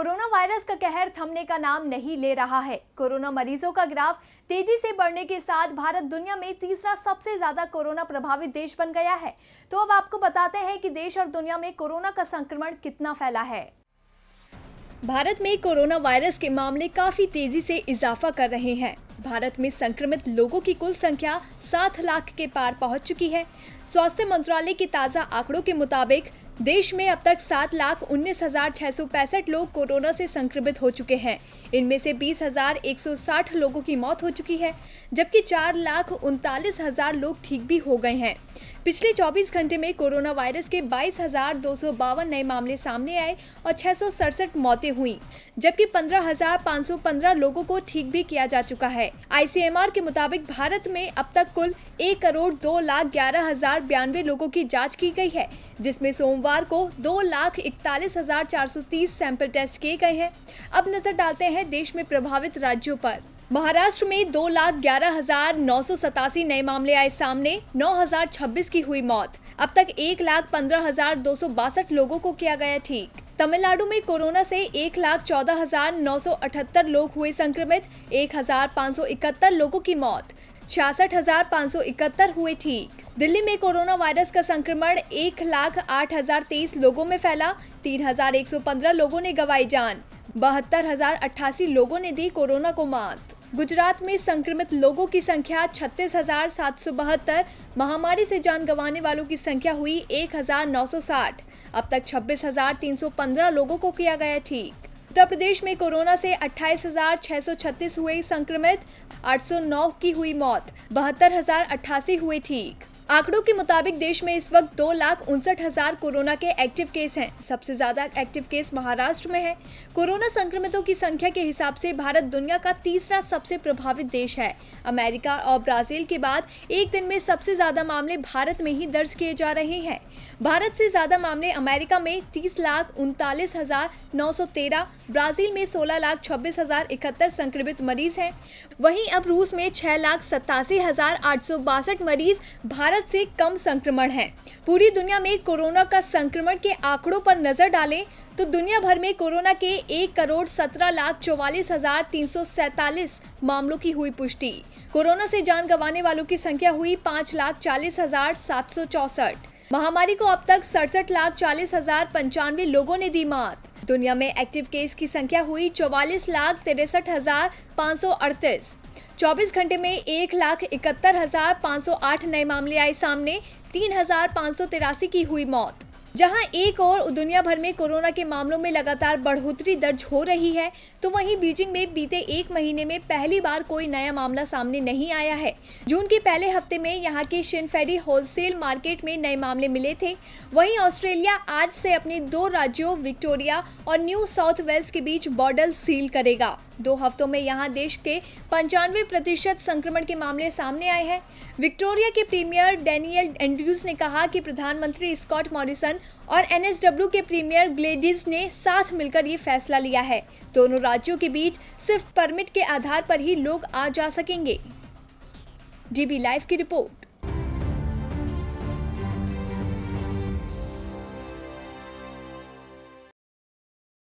corona virus का कहर थमने का नाम नहीं ले रहा है कोरोना मरीजों का ग्राफ तेजी से बढ़ने के साथ भारत दुनिया में तीसरा सबसे ज्यादा कोरोना प्रभावित देश बन गया है तो अब आपको बताते हैं कि देश और दुनिया में कोरोना का संक्रमण कितना फैला है भारत में कोरोना वायरस के मामले काफी तेजी से इजाफा कर रहे हैं भारत में संक्रमित लोगों की कुल संख्या सात लाख के पार पहुंच चुकी है स्वास्थ्य मंत्रालय के ताज़ा आंकड़ों के मुताबिक देश में अब तक सात लाख उन्नीस हजार छह सौ पैंसठ लोग कोरोना से संक्रमित हो चुके हैं इनमें से बीस हजार एक सौ साठ लोगों की मौत हो चुकी है जबकि चार लाख उनतालीस हजार लोग ठीक भी हो गए हैं पिछले 24 घंटे में कोरोना वायरस के बाईस हजार दो सौ बावन नए मामले सामने आए और छह सौ सड़सठ मौतें हुई जबकि पंद्रह हजार पाँच सौ पंद्रह लोगों को ठीक भी किया जा चुका है है आईसीएमआर के मुताबिक भारत में अब तक कुल एक करोड़ दो लाख ग्यारह हजार बयानवे लोगों की जांच की गई है जिसमें सोमवार को दो लाख इकतालीस हजार चार सौ तीस सैंपल टेस्ट किए गए हैं अब नजर डालते हैं देश में प्रभावित राज्यों पर महाराष्ट्र में दो लाख ग्यारह हजार नौ सौ सतासी नए मामले आए सामने नौ हजार छब्बीस की हुई मौत अब तक एक लाख पंद्रह हजार दो सौ बासठ लोगों को किया गया ठीक तमिलनाडु में कोरोना से एक लाख चौदह हजार नौ सौ अठहत्तर लोग हुए संक्रमित एक हजार पाँच सौ इकहत्तर लोगों की मौत छियासठ हजार पाँच सौ इकहत्तर हुए ठीक दिल्ली में कोरोना वायरस का संक्रमण एक लाख आठ हजार तेईस लोगों में फैला तीन हजार एक सौ पंद्रह लोगों ने गवाई जान बहत्तर हजार अट्ठासी लोगों ने दी कोरोना को मात गुजरात में संक्रमित लोगों की संख्या छत्तीस हजार सात सौ बहत्तर महामारी से जान गंवाने वालों की संख्या हुई एक हजार नौ सौ साठ अब तक छब्बीस हजार तीन सौ पंद्रह लोगों को किया गया ठीक उत्तर प्रदेश में कोरोना से अट्ठाईस हजार छह सौ छत्तीस हुए संक्रमित आठ सौ नौ की हुई मौत बहत्तर हजार अट्ठासी हुए ठीक आंकड़ों के मुताबिक देश में इस वक्त दो लाख उनसठ हजार कोरोना के एक्टिव केस हैं सबसे ज्यादा एक्टिव केस महाराष्ट्र में है कोरोना संक्रमितों की संख्या के हिसाब से भारत दुनिया का तीसरा सबसे प्रभावित देश है अमेरिका और ब्राजील के बाद एक दिन में सबसे ज्यादा मामले भारत में ही दर्ज किए जा रहे हैं भारत से ज्यादा मामले अमेरिका में तीस लाख उनतालीस हजार नौ सौ तेरह ब्राजील में सोलह लाख छब्बीस हजार इकहत्तर संक्रमित मरीज हैं वहीं अब रूस में छह लाख सत्तासी हजार आठ सौ बासठ मरीज भारत भारत से कम संक्रमण है पूरी दुनिया में कोरोना का संक्रमण के आंकड़ों पर नजर डालें तो दुनिया भर में कोरोना के एक करोड़ सत्रह लाख चौवालीस हजार तीन सौ सैतालीस मामलों की हुई पुष्टि कोरोना से जान गंवाने वालों की संख्या हुई पाँच लाख चालीस हजार सात सौ चौसठ महामारी को अब तक सड़सठ लाख चालीस हजार पंचानवे लोगों ने दी मात दुनिया में एक्टिव केस की संख्या हुई चौवालीस लाख तिरसठ हजार पाँच सौ अड़तीस 24 घंटे में एक लाख इकहत्तर हजार पाँच सौ आठ नए मामले आए सामने तीन हजार पाँच सौ तिरासी की हुई मौत जहां एक और दुनिया भर में कोरोना के मामलों में लगातार बढ़ोतरी दर्ज हो रही है तो वहीं बीजिंग में बीते एक महीने में पहली बार कोई नया मामला सामने नहीं आया है जून के पहले हफ्ते में यहां के शिनफेडी होलसेल मार्केट में नए मामले मिले थे वहीं ऑस्ट्रेलिया आज से अपने दो राज्यों विक्टोरिया और न्यू साउथ वेल्स के बीच बॉर्डर सील करेगा दो हफ्तों में यहाँ देश के पंचानवे प्रतिशत संक्रमण के मामले सामने आए हैं विक्टोरिया के प्रीमियर डेनियल एंड्रयूज ने कहा कि प्रधानमंत्री स्कॉट मॉरिसन और एनएसडब्ल्यू के प्रीमियर ग्लेडिज ने साथ मिलकर ये फैसला लिया है दोनों राज्यों के बीच सिर्फ परमिट के आधार पर ही लोग आ जा सकेंगे डीबी लाइव की रिपोर्ट